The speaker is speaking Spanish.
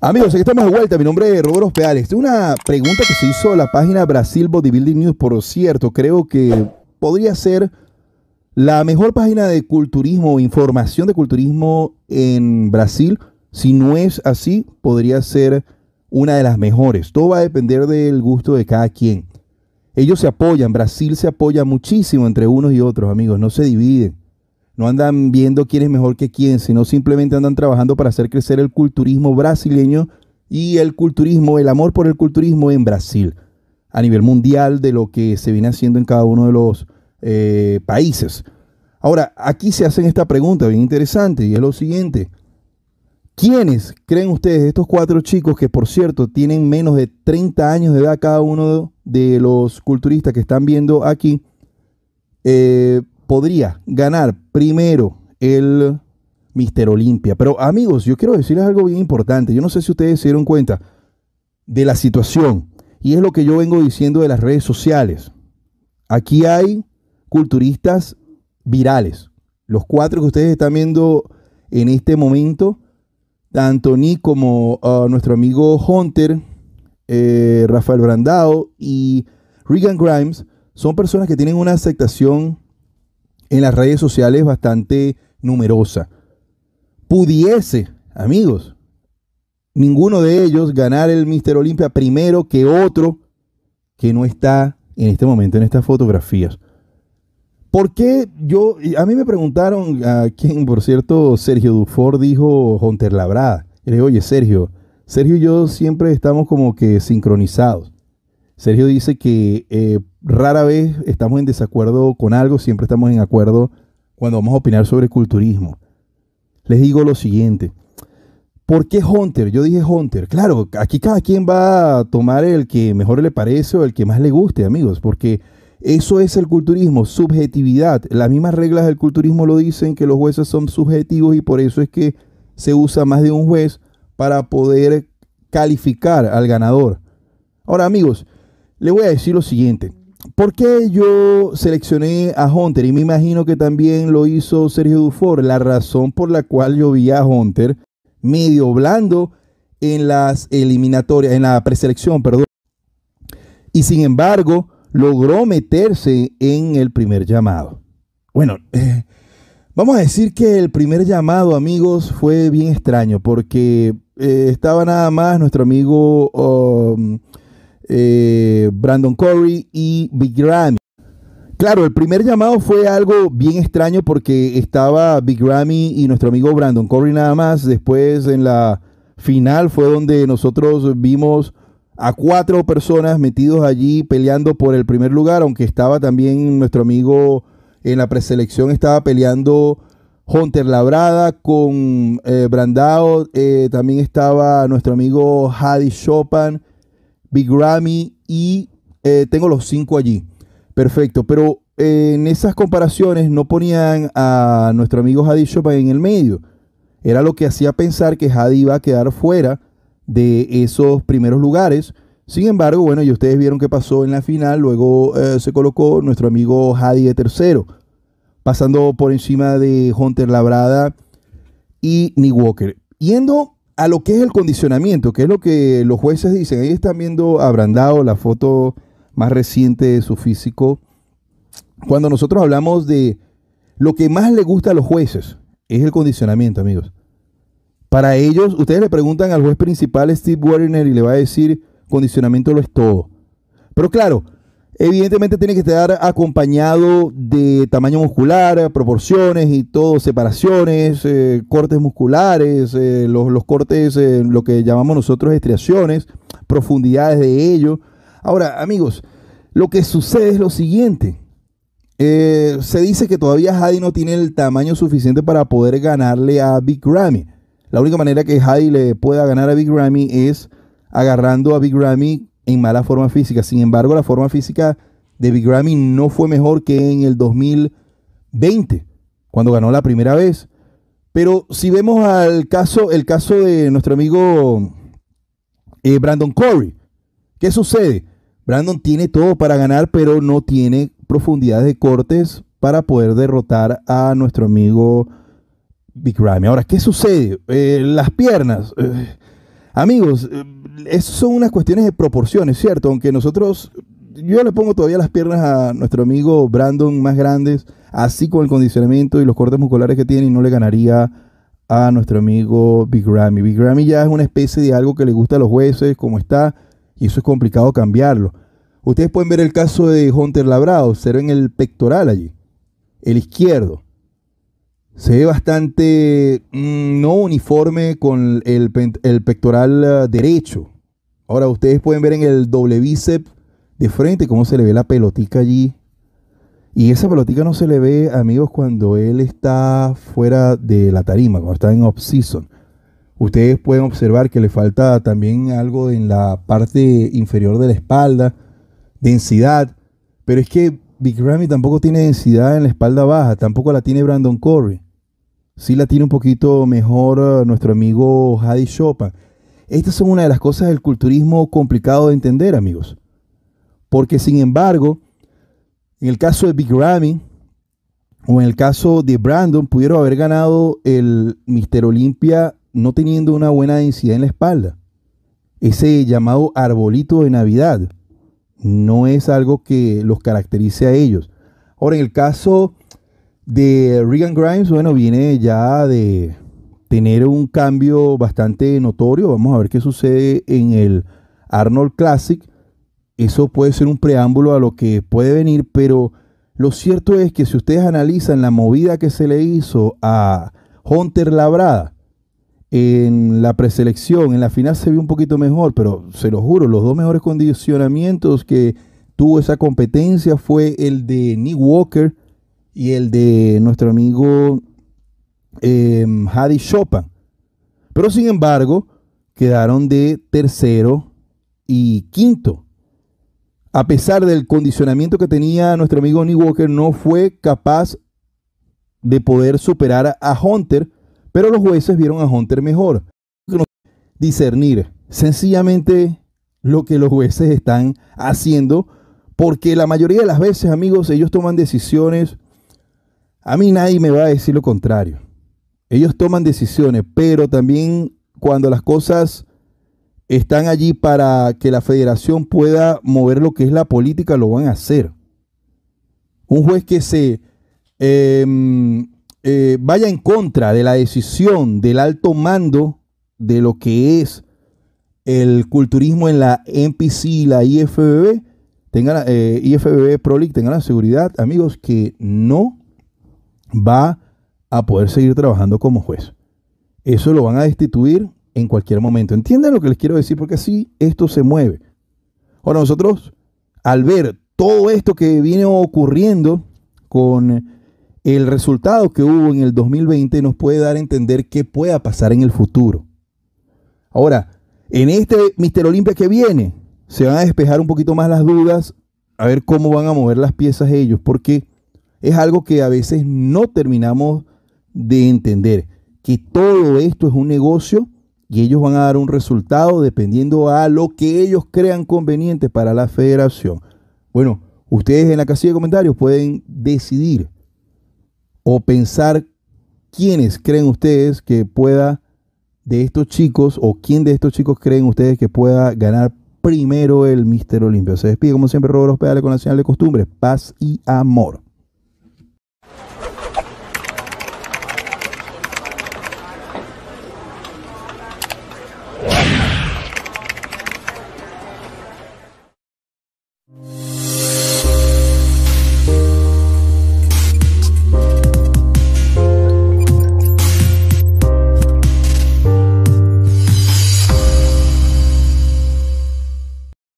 Amigos, aquí estamos de vuelta. Mi nombre es Roberto Peales. Una pregunta que se hizo a la página Brasil Bodybuilding News, por cierto, creo que podría ser la mejor página de culturismo, información de culturismo en Brasil, si no es así, podría ser una de las mejores. Todo va a depender del gusto de cada quien. Ellos se apoyan, Brasil se apoya muchísimo entre unos y otros, amigos, no se dividen. No andan viendo quién es mejor que quién, sino simplemente andan trabajando para hacer crecer el culturismo brasileño y el culturismo, el amor por el culturismo en Brasil, a nivel mundial de lo que se viene haciendo en cada uno de los eh, países. Ahora, aquí se hacen esta pregunta bien interesante y es lo siguiente. ¿Quiénes creen ustedes, estos cuatro chicos que por cierto tienen menos de 30 años de edad cada uno de los culturistas que están viendo aquí, eh, podría ganar primero el Mister Olimpia? Pero amigos, yo quiero decirles algo bien importante. Yo no sé si ustedes se dieron cuenta de la situación y es lo que yo vengo diciendo de las redes sociales. Aquí hay culturistas virales. Los cuatro que ustedes están viendo en este momento, tanto Nick como ah, nuestro amigo Hunter, eh, Rafael Brandao y Regan Grimes, son personas que tienen una aceptación en las redes sociales bastante numerosa. Pudiese, amigos, ninguno de ellos ganar el Mister Olimpia primero que otro que no está en este momento en estas fotografías. ¿Por qué yo, a mí me preguntaron a quién, por cierto, Sergio Dufour dijo Hunter Labrada. le dije, oye, Sergio, Sergio y yo siempre estamos como que sincronizados. Sergio dice que eh, rara vez estamos en desacuerdo con algo, siempre estamos en acuerdo cuando vamos a opinar sobre culturismo. Les digo lo siguiente. ¿Por qué Hunter? Yo dije Hunter. Claro, aquí cada quien va a tomar el que mejor le parece o el que más le guste, amigos, porque eso es el culturismo, subjetividad. Las mismas reglas del culturismo lo dicen que los jueces son subjetivos y por eso es que se usa más de un juez para poder calificar al ganador. Ahora amigos, le voy a decir lo siguiente. ¿Por qué yo seleccioné a Hunter? Y me imagino que también lo hizo Sergio Dufour. La razón por la cual yo vi a Hunter medio blando en las eliminatorias, en la preselección, perdón. Y sin embargo, logró meterse en el primer llamado. Bueno, eh, vamos a decir que el primer llamado, amigos, fue bien extraño porque eh, estaba nada más nuestro amigo um, eh, Brandon Corey y Big Ramy. Claro, el primer llamado fue algo bien extraño porque estaba Big Ramy y nuestro amigo Brandon Corey nada más. Después en la final fue donde nosotros vimos a cuatro personas metidos allí peleando por el primer lugar, aunque estaba también nuestro amigo en la preselección, estaba peleando Hunter Labrada con eh, Brandao, eh, también estaba nuestro amigo Hadi Chopin, Big Ramy. y eh, tengo los cinco allí. Perfecto, pero en esas comparaciones no ponían a nuestro amigo Hadi Chopin en el medio. Era lo que hacía pensar que Hadi iba a quedar fuera de esos primeros lugares. Sin embargo, bueno, y ustedes vieron qué pasó en la final, luego eh, se colocó nuestro amigo de tercero, pasando por encima de Hunter Labrada y Nick Walker. Yendo a lo que es el condicionamiento, que es lo que los jueces dicen, ahí están viendo abrandado la foto más reciente de su físico. Cuando nosotros hablamos de lo que más le gusta a los jueces, es el condicionamiento, amigos. Para ellos, ustedes le preguntan al juez principal Steve Werner, y le va a decir, condicionamiento lo es todo. Pero claro, evidentemente tiene que estar acompañado de tamaño muscular, proporciones y todo, separaciones, eh, cortes musculares, eh, los, cortes, eh, lo que llamamos nosotros estriaciones, profundidades de ello. Ahora, amigos, lo que sucede es lo siguiente. se dice que todavía Hadi no tiene el tamaño suficiente para poder ganarle a Big Ramy. La única manera que Heidi le pueda ganar a Big Ramy es agarrando a Big Ramy en mala forma física. Sin embargo, la forma física de Big Ramy no fue mejor que en el 2020, cuando ganó la primera vez. Pero si vemos al caso, el caso de nuestro amigo eh, Brandon Corey, ¿qué sucede? Brandon tiene todo para ganar, pero no tiene profundidad de cortes para poder derrotar a nuestro amigo Big Ramy. Ahora, ¿qué sucede? Eh, las piernas. Eh, amigos, eh, son unas cuestiones de proporciones, ¿cierto? Aunque nosotros, yo le pongo todavía las piernas a nuestro amigo Brandon más grandes, así con el condicionamiento y los cortes musculares que tiene, y no le ganaría a nuestro amigo Big Ramy. Big Ramy ya es una especie de algo que le gusta a los jueces, como está, y eso es complicado cambiarlo. Ustedes pueden ver el caso de Hunter Labrado, en el pectoral allí, el izquierdo. Se ve bastante mm, no uniforme con el, el pectoral eh, derecho. Ahora ustedes pueden ver en el doble bíceps de frente cómo se le ve la pelotica allí. Y esa pelotica no se le ve, amigos, cuando él está fuera de la tarima, cuando está en off-season. Ustedes pueden observar que le falta también algo en la parte inferior de la espalda, densidad. Pero es que Big Ramy tampoco tiene densidad en la espalda baja, tampoco la tiene Brandon Corey sí la tiene un poquito mejor eh, nuestro amigo Hadi Chopin. Estas son una de las cosas del culturismo complicado de entender, amigos. Porque sin embargo, en el caso de Big Ramy o en el caso de Brandon, pudieron haber ganado el Mister Olimpia no teniendo una buena densidad en la espalda. Ese llamado arbolito de Navidad no es algo que los caracterice a ellos. Ahora, en el caso de Regan Grimes, bueno, viene ya de tener un cambio bastante notorio. Vamos a ver qué sucede en el Arnold Classic. Eso puede ser un preámbulo a lo que puede venir, pero lo cierto es que si ustedes analizan la movida que se le hizo a Hunter Labrada en la preselección, en la final se vio un poquito mejor, pero se lo juro, los dos mejores condicionamientos que tuvo esa competencia fue el de Nick Walker y el de nuestro amigo em, Hadi Chopin. Pero sin embargo, quedaron de tercero y quinto. A pesar del condicionamiento que tenía nuestro amigo Ni Walker, no fue capaz de poder superar a Hunter, pero los jueces vieron a Hunter mejor. Discernir sencillamente lo que los jueces están haciendo, porque la mayoría de las veces, amigos, ellos toman decisiones a mí nadie me va a decir lo contrario. Ellos toman decisiones, pero también cuando las cosas están allí para que la federación pueda mover lo que es la política, lo van a hacer. Un juez que se em, eh, vaya en contra de la decisión del alto mando de lo que es el culturismo en la NPC y la IFBB, tenga eh, IFBB Pro League, tengan la seguridad, amigos, que no va a poder seguir trabajando como juez. Eso lo van a destituir en cualquier momento. ¿Entienden lo que les quiero decir? Porque así esto se mueve. Ahora nosotros, al ver todo esto que viene ocurriendo con el resultado que hubo en el 2020, nos puede dar a entender qué pueda pasar en el futuro. Ahora, en este Mister Olimpia que viene, se van a despejar un poquito más las dudas, a ver cómo van a mover las piezas ellos, porque es algo que a veces no terminamos de entender, que todo esto es un negocio y ellos van a dar un resultado dependiendo a lo que ellos crean conveniente para la federación. Bueno, ustedes en la casilla de comentarios pueden decidir o pensar quiénes creen ustedes que pueda de estos chicos o quién de estos chicos creen ustedes que pueda ganar primero el Mister Olimpia. Se despide como siempre Roberto Pedales con la señal de costumbre, paz y amor.